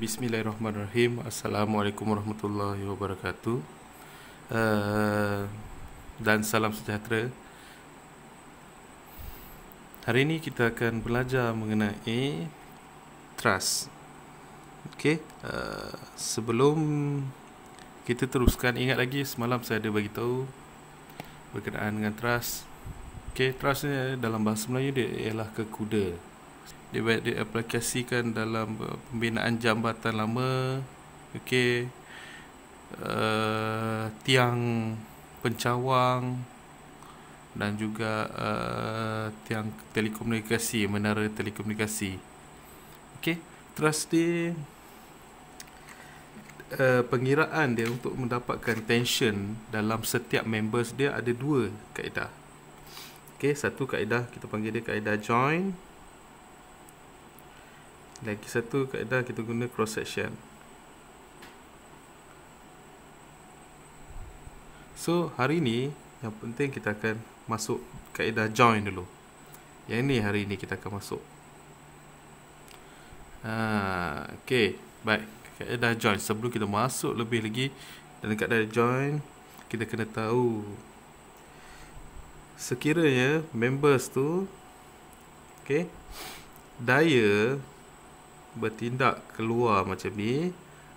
bismillahirrahmanirrahim. Assalamualaikum warahmatullahi wabarakatuh. Uh, dan salam sejahtera. Hari ini kita akan belajar mengenai trust. Okey, uh, sebelum kita teruskan ingat lagi semalam saya ada bagi tahu berkenaan dengan trust. Okey, trust ni dalam bahasa Melayu dia ialah kekuda dia diaplikasikan dalam pembinaan jambatan lama okey uh, eh, tiang pencawang dan juga uh, tiang telekomunikasi menara telekomunikasi okey trust dia Uh, pengiraan dia untuk mendapatkan tension dalam setiap members dia ada dua kaedah. Okey, satu kaedah kita panggil dia kaedah join, lagi satu kaedah kita guna cross section so hari ni yang penting kita akan masuk kaedah join dulu yang ni hari ni kita akan masuk ha, ok baik kaedah join sebelum kita masuk lebih lagi dan dekat dari join kita kena tahu sekiranya members tu ok daya bertindak keluar macam ni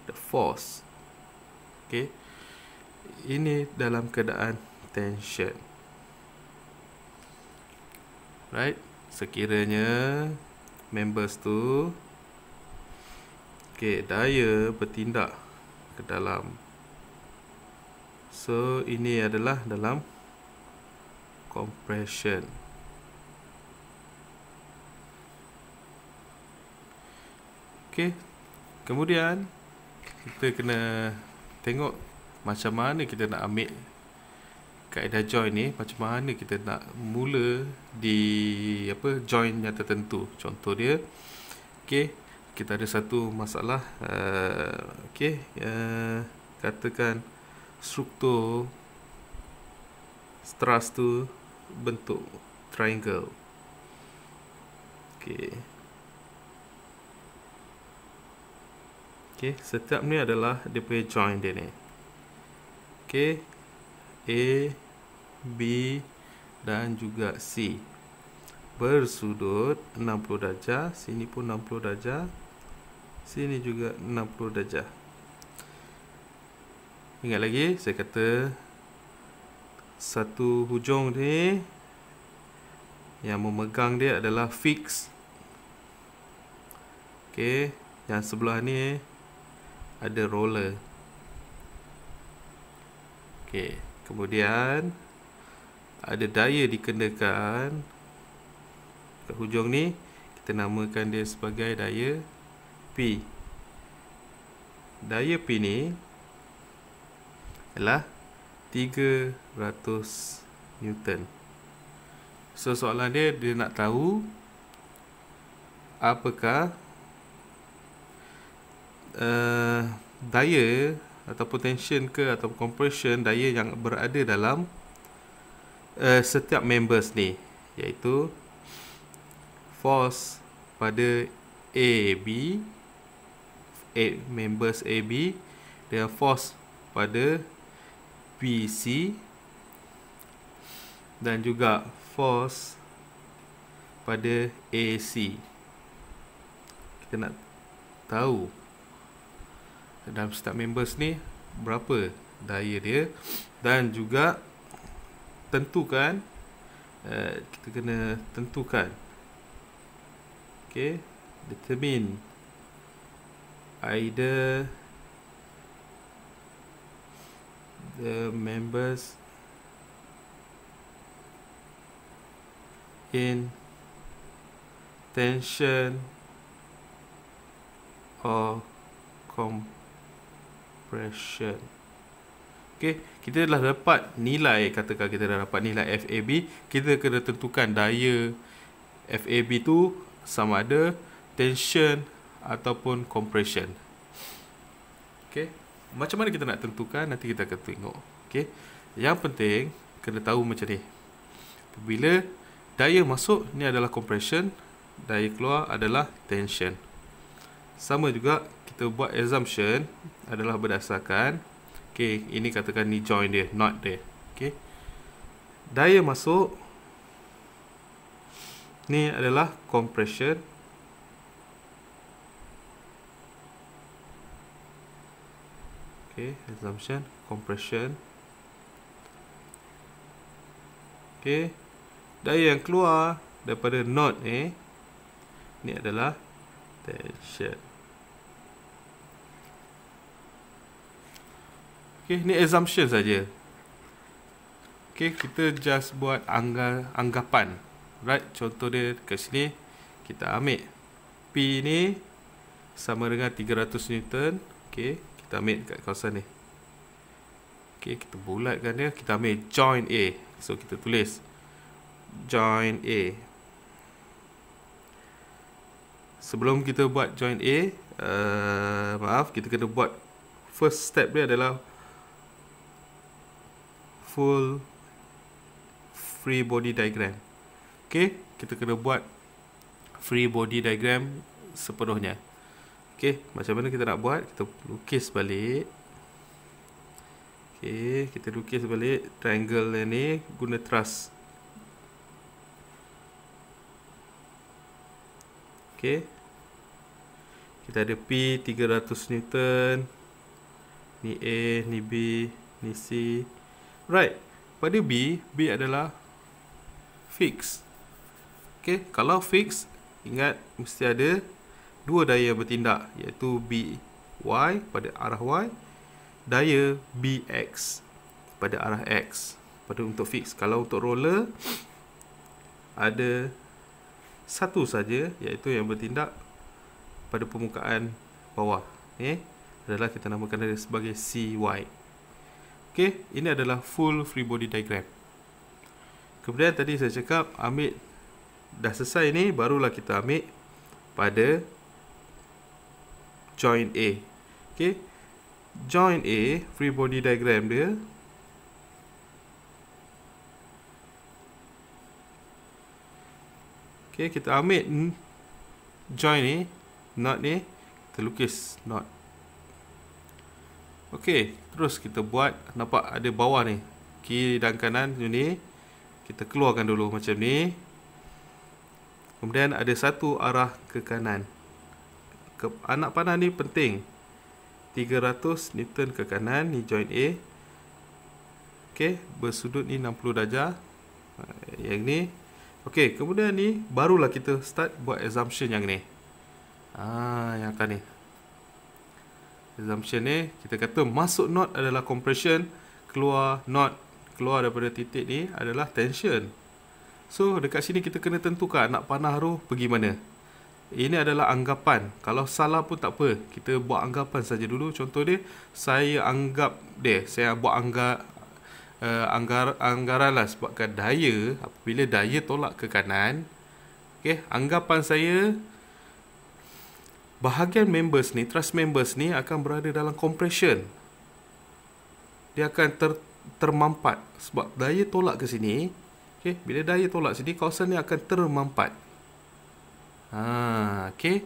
the force okey ini dalam keadaan tension right sekiranya members tu okey daya bertindak ke dalam so ini adalah dalam compression Okey. Kemudian kita kena tengok macam mana kita nak ambil kaedah join ni, macam mana kita nak mula di apa join yang tertentu. Contoh dia okey, kita ada satu masalah uh, okey, uh, katakan struktur stress tu bentuk triangle. Okey. Okey, setiap ni adalah dia punya join dia ni. Okey. A B dan juga C. Bersudut 60 darjah, sini pun 60 darjah. Sini juga 60 darjah. Ingat lagi saya kata satu hujung ni yang memegang dia adalah fix. Okey, yang sebelah ni ada roller okey kemudian ada daya dikenakan ke hujung ni kita namakan dia sebagai daya P daya P ni ialah 300 Newton so soalan dia dia nak tahu apakah uh, daya atau tension ke ataupun compression daya yang berada dalam uh, setiap members ni iaitu force pada AB A, members AB dia force pada BC dan juga force pada AC kita nak tahu dalam setiap members ni berapa daya dia dan juga tentukan uh, kita kena tentukan okey determine either the members in tension or comp compression. Okey, kita dah dapat nilai katakan kita dah dapat nilai FAB, kita kena tentukan daya FAB tu sama ada tension ataupun compression. Okey, macam mana kita nak tentukan nanti kita akan tengok. Okey. Yang penting kena tahu macam ni. Bila daya masuk ni adalah compression, daya keluar adalah tension. Sama juga kita buat assumption adalah berdasarkan okey ini katakan ni join dia not dia okey daya masuk ni adalah compression okey assumption compression okey daya yang keluar daripada node ni ni adalah tension Okay, ni assumption saja. Okay, kita just buat angga, anggapan. Right, contoh dia dekat sini. Kita ambil. P ni sama dengan 300 Newton. Okay, kita ambil dekat kawasan ni. Okay, kita bulatkan dia. Kita ambil join A. So, kita tulis. Join A. Sebelum kita buat join A, uh, maaf, kita kena buat first step dia adalah full free body diagram. Okey, kita kena buat free body diagram sepenuhnya. Okey, macam mana kita nak buat? Kita lukis balik. Okey, kita lukis balik triangle ni guna truss. Okey. Kita ada P 300 Newton. Ni A, ni B, ni C. Right. Pada B, B adalah fix. Okay. Kalau fix, ingat mesti ada dua daya bertindak iaitu BY pada arah Y daya BX pada arah X pada untuk fix. Kalau untuk roller ada satu saja iaitu yang bertindak pada permukaan bawah. Okay. Eh, adalah kita namakan dia sebagai CY. Okey, ini adalah full free body diagram. Kemudian tadi saya cakap ambil dah selesai ni barulah kita ambil pada joint A. Okey. Joint A free body diagram dia Okey, kita ambil joint ni, knot ni, kita lukis knot. Okey, terus kita buat nampak ada bawah ni. Kiri dan kanan ni kita keluarkan dulu macam ni. Kemudian ada satu arah ke kanan. Ke anak panah ni penting. 300 Newton ke kanan ni joint A. Okey, bersudut ni 60 darjah. Yang ni Okey, kemudian ni barulah kita start buat assumption yang ni. Ah, yang tadi assumption ni kita kata masuk knot adalah compression keluar knot keluar daripada titik ni adalah tension so dekat sini kita kena tentukan nak panah tu pergi mana ini adalah anggapan kalau salah pun tak apa kita buat anggapan saja dulu contoh dia saya anggap dia saya buat anggap uh, eh, anggar, anggaran lah sebabkan daya apabila daya tolak ke kanan okay, anggapan saya bahagian members ni, trust members ni akan berada dalam compression. Dia akan ter, termampat sebab daya tolak ke sini. Okay, bila daya tolak sini, kawasan ni akan termampat. Ha, okay.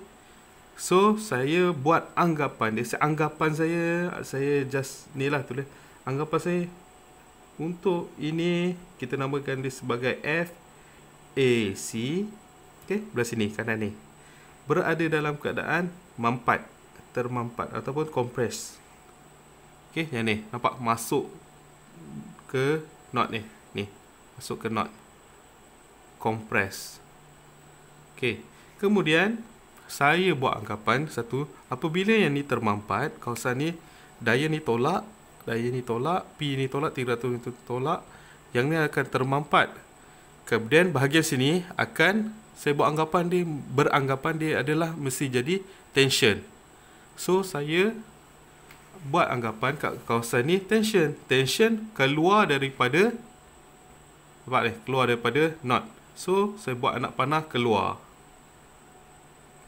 So, saya buat anggapan. Dia anggapan saya, saya just ni lah tulis. Anggapan saya, untuk ini, kita namakan dia sebagai F, A, C. Okay, belah sini, kanan ni berada dalam keadaan mampat termampat ataupun compress okey yang ni nampak masuk ke knot ni ni masuk ke knot compress okey kemudian saya buat anggapan satu apabila yang ni termampat kawasan ni daya ni tolak daya ni tolak p ni tolak 300 ni tolak yang ni akan termampat kemudian bahagian sini akan saya buat anggapan dia beranggapan dia adalah mesti jadi tension so saya buat anggapan kat kawasan ni tension tension keluar daripada nampak ni keluar daripada knot so saya buat anak panah keluar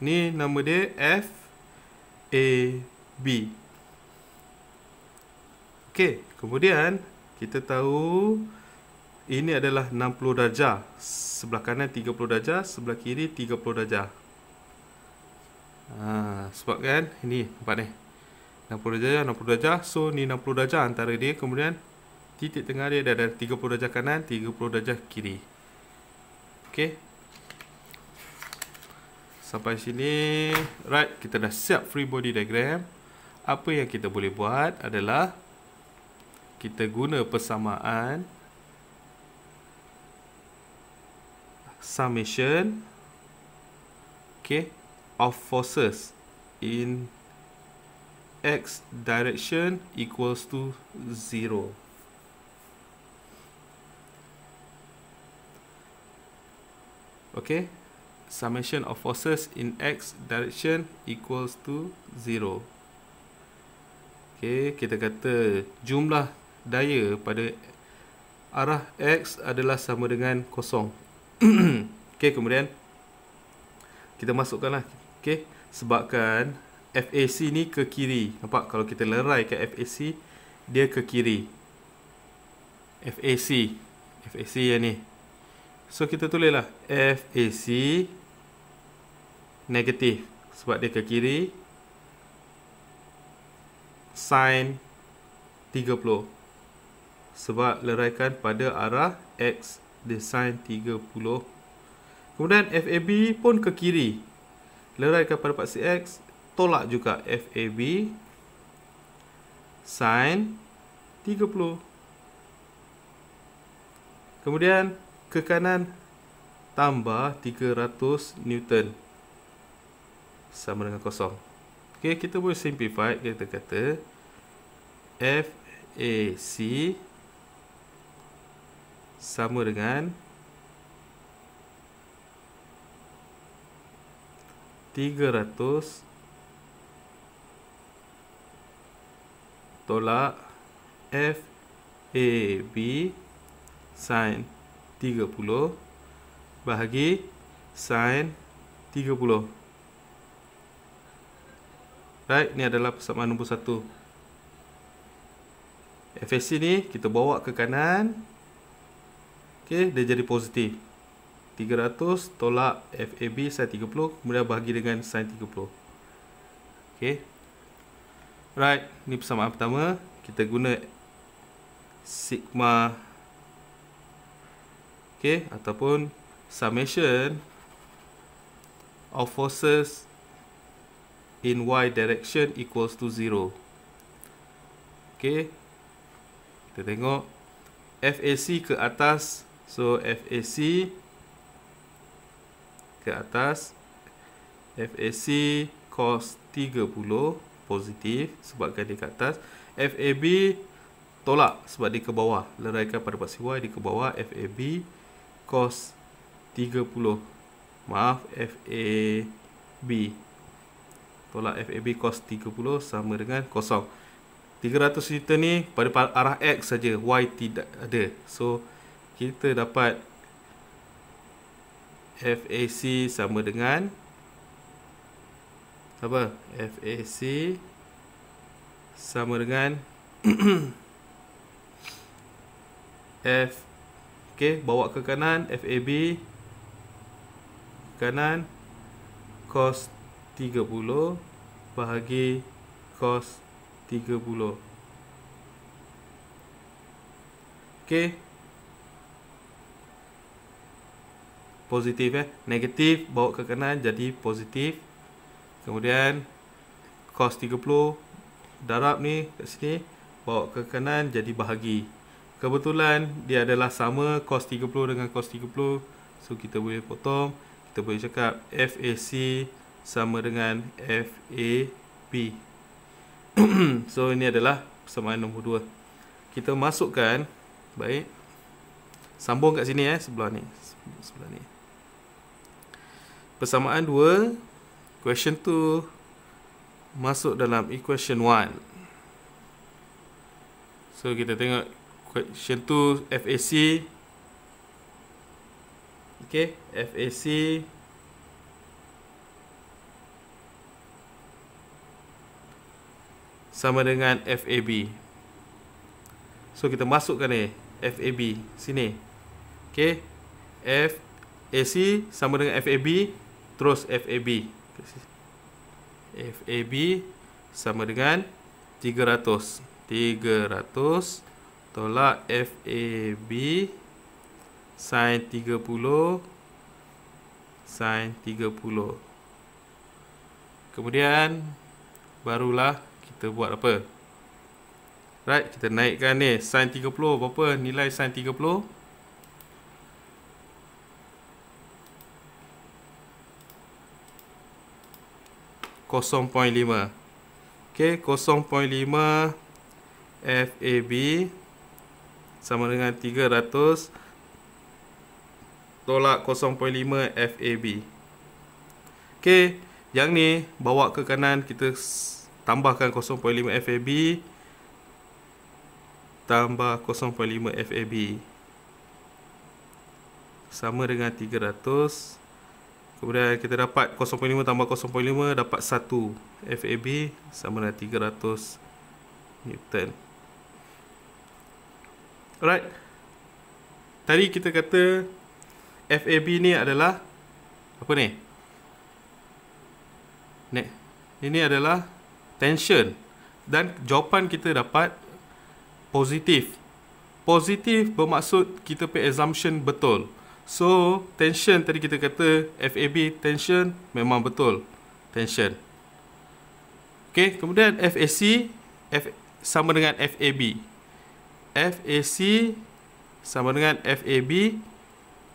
ni nama dia F A B Okay, kemudian kita tahu ini adalah 60 darjah sebelah kanan 30 darjah sebelah kiri 30 darjah ha, sebab kan ini nampak ni 60 darjah 60 darjah so ni 60 darjah antara dia kemudian titik tengah dia ada 30 darjah kanan 30 darjah kiri ok sampai sini right kita dah siap free body diagram apa yang kita boleh buat adalah kita guna persamaan summation okay, of forces in x direction equals to zero, Okay, summation of forces in x direction equals to zero, Okay, kita kata jumlah daya pada arah x adalah sama dengan kosong. okay, kemudian kita masukkanlah. Okay, sebabkan FAC ni ke kiri. Nampak? Kalau kita lerai ke FAC, dia ke kiri. FAC. FAC yang ni. So, kita tulislah. FAC negatif. Sebab dia ke kiri. Sin 30. Sebab leraikan pada arah X dia sign 30 kemudian FAB pun ke kiri lerai kepada paksi X tolak juga FAB sign 30 kemudian ke kanan tambah 300 newton sama dengan kosong Okay kita boleh simplify kita kata FAC sama dengan 300 tolak f a FAB sin 30 bahagi sin 30 right, ni adalah persamaan nombor 1 FAC ni kita bawa ke kanan Okey, dia jadi positif. 300 tolak FAB sin 30 kemudian bahagi dengan sin 30. Okey. Right, ni persamaan pertama. Kita guna sigma Okey, ataupun summation of forces in y direction equals to 0. Okey. Kita tengok FAC ke atas So FAC ke atas FAC cos 30 positif sebab dia ke atas FAB tolak sebab dia ke bawah leraikan pada pasir Y dia ke bawah FAB cos 30 maaf FAB tolak FAB cos 30 sama dengan kosong 300 juta ni pada arah X saja Y tidak ada so kita dapat FAC sama dengan apa? FAC sama dengan F ok, bawa ke kanan FAB kanan cos 30 bahagi cos 30 ok, positif eh negatif bawa ke kanan jadi positif kemudian cos 30 darab ni kat sini bawa ke kanan jadi bahagi kebetulan dia adalah sama cos 30 dengan cos 30 so kita boleh potong kita boleh cakap FAC sama dengan FAB so ini adalah persamaan nombor 2 kita masukkan baik sambung kat sini eh sebelah ni sebelah ni persamaan dua question tu masuk dalam equation one. so kita tengok question tu FAC okay, FAC sama dengan FAB so kita masukkan ni FAB sini okay, FAC sama dengan FAB terus FAB FAB sama dengan 300 300 tolak FAB sin 30 sin 30 kemudian barulah kita buat apa right kita naikkan ni sin 30 berapa nilai sin 30 0.5 Okey 0.5 FAB sama dengan 300 tolak 0.5 FAB Okey yang ni bawa ke kanan kita tambahkan 0.5 FAB tambah 0.5 FAB sama dengan 300 Kemudian kita dapat 0.5 tambah 0.5 dapat 1 FAB sama dengan 300 Newton. Alright. Tadi kita kata FAB ni adalah apa ni? Ni. Ini adalah tension dan jawapan kita dapat positif. Positif bermaksud kita punya assumption betul. So, tension tadi kita kata FAB tension memang betul tension. Okay kemudian FAC F sama dengan FAB. FAC sama dengan FAB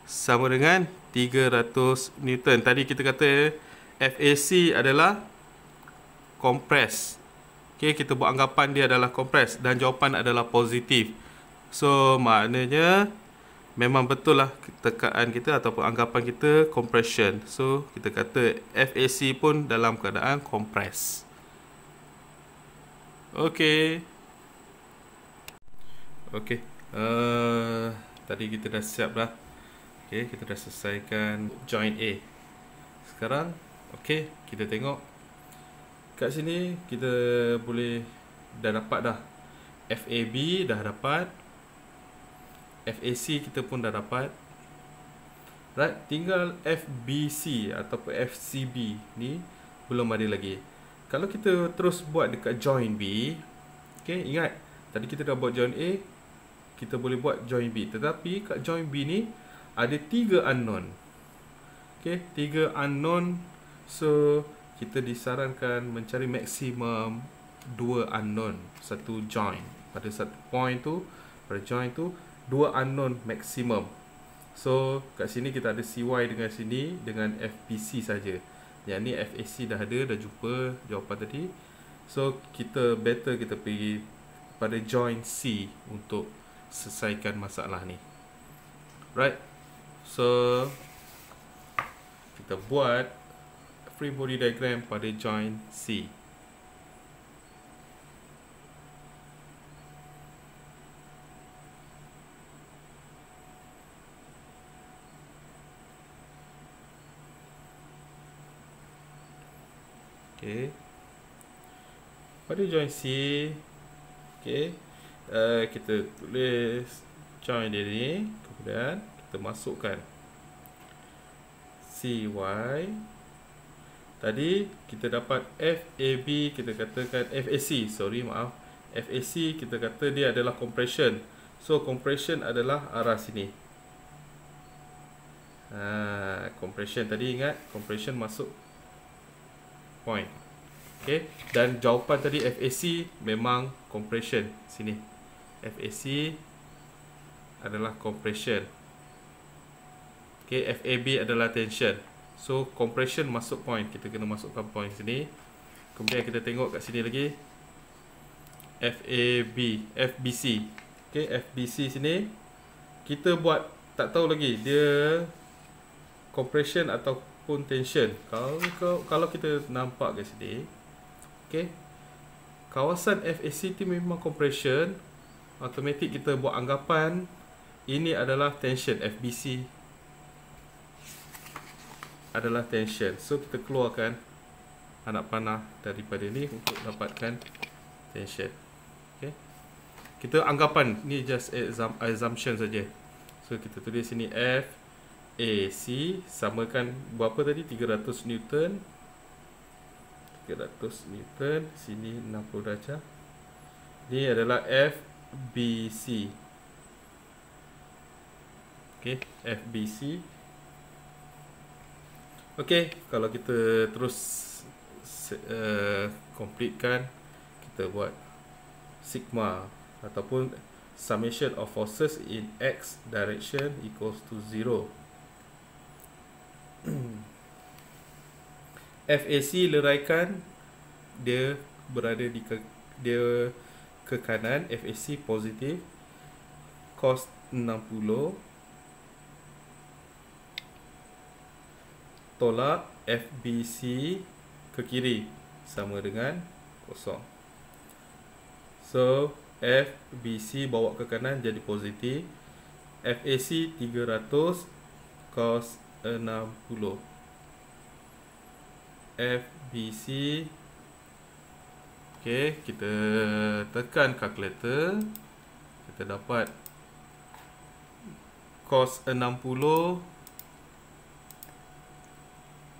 sama dengan 300 Newton. Tadi kita kata FAC adalah kompres. Okay kita buat anggapan dia adalah kompres dan jawapan adalah positif. So, maknanya memang betul lah tekaan kita ataupun anggapan kita compression. So kita kata FAC pun dalam keadaan compress. Okay. Okay. Uh, tadi kita dah siap lah. Okay, kita dah selesaikan joint A. Sekarang, okay, kita tengok. Kat sini, kita boleh dah dapat dah. FAB dah dapat. FAC kita pun dah dapat Right, tinggal FBC ataupun FCB ni belum ada lagi Kalau kita terus buat dekat join B Okay, ingat Tadi kita dah buat join A Kita boleh buat join B Tetapi kat join B ni Ada tiga unknown Okay, tiga unknown So, kita disarankan mencari maksimum Dua unknown Satu join Pada satu point tu Pada join tu dua unknown maximum. So kat sini kita ada CY dengan sini dengan FPC saja. Yang ni FAC dah ada dah jumpa jawapan tadi. So kita better kita pergi pada join C untuk selesaikan masalah ni. Right. So kita buat free body diagram pada join C. okay. pada join C okay. uh, kita tulis join dia ni kemudian kita masukkan CY tadi kita dapat FAB kita katakan FAC sorry maaf FAC kita kata dia adalah compression so compression adalah arah sini ha, compression tadi ingat compression masuk point. Okay. Dan jawapan tadi FAC memang compression. Sini. FAC adalah compression. Okay. FAB adalah tension. So, compression masuk point. Kita kena masukkan point sini. Kemudian kita tengok kat sini lagi. FAB. FBC. Okay. FBC sini. Kita buat tak tahu lagi. Dia compression atau contention kalau kau kalau kita nampak kat sini okey kawasan FACT memang compression automatik kita buat anggapan ini adalah tension FBC adalah tension so kita keluarkan anak panah daripada ni untuk dapatkan tension okey kita anggapan ni just assumption saja so kita tulis sini F AC samakan berapa tadi 300 Newton 300 Newton sini 60 darjah ni adalah FBC ok FBC ok kalau kita terus uh, completekan kita buat sigma ataupun summation of forces in x direction equals to 0 FAC leraikan dia berada di ke, dia ke kanan FAC positif cos 60 tolak FBC ke kiri sama dengan kosong so FBC bawa ke kanan jadi positif FAC 300 cos 60 60. FBC ok kita tekan kalkulator. kita dapat kos 60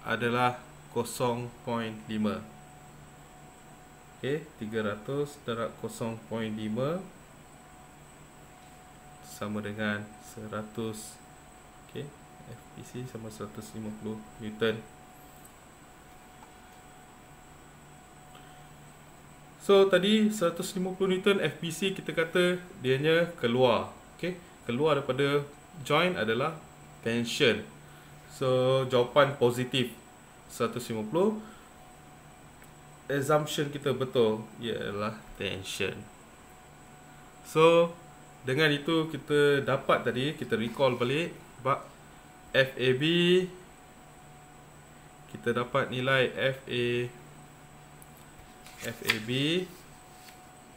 adalah 0.5 ok 300 darab 0.5 sama dengan 100 okey FPC sama 150 Newton So tadi 150 Newton FPC kita kata dianya keluar okay? Keluar daripada joint adalah tension So jawapan positif 150 Assumption kita betul ialah tension So dengan itu kita dapat tadi kita recall balik Sebab FAB kita dapat nilai FA FAB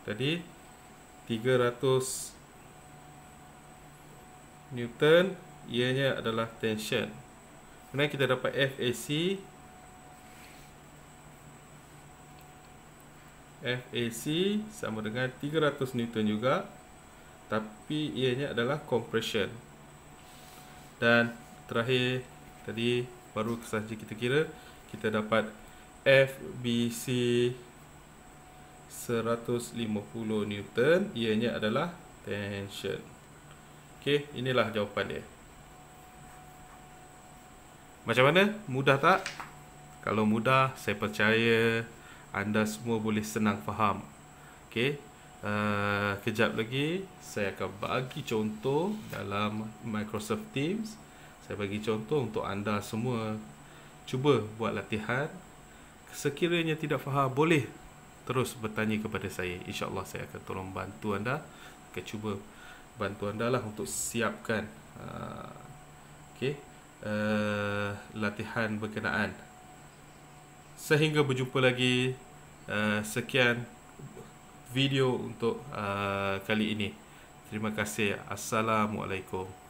tadi 300 Newton ianya adalah tension kemudian kita dapat FAC FAC sama dengan 300 Newton juga tapi ianya adalah compression dan terakhir tadi baru sahaja kita kira kita dapat FBC 150 Newton ianya adalah tension. Okey, inilah jawapan dia. Macam mana? Mudah tak? Kalau mudah, saya percaya anda semua boleh senang faham. Okey. Uh, kejap lagi saya akan bagi contoh dalam Microsoft Teams. Saya bagi contoh untuk anda semua Cuba buat latihan Sekiranya tidak faham Boleh terus bertanya kepada saya InsyaAllah saya akan tolong bantu anda Kita cuba bantu anda lah Untuk siapkan ah, okay, uh, ah, Latihan berkenaan Sehingga berjumpa lagi uh, Sekian Video untuk uh, Kali ini Terima kasih Assalamualaikum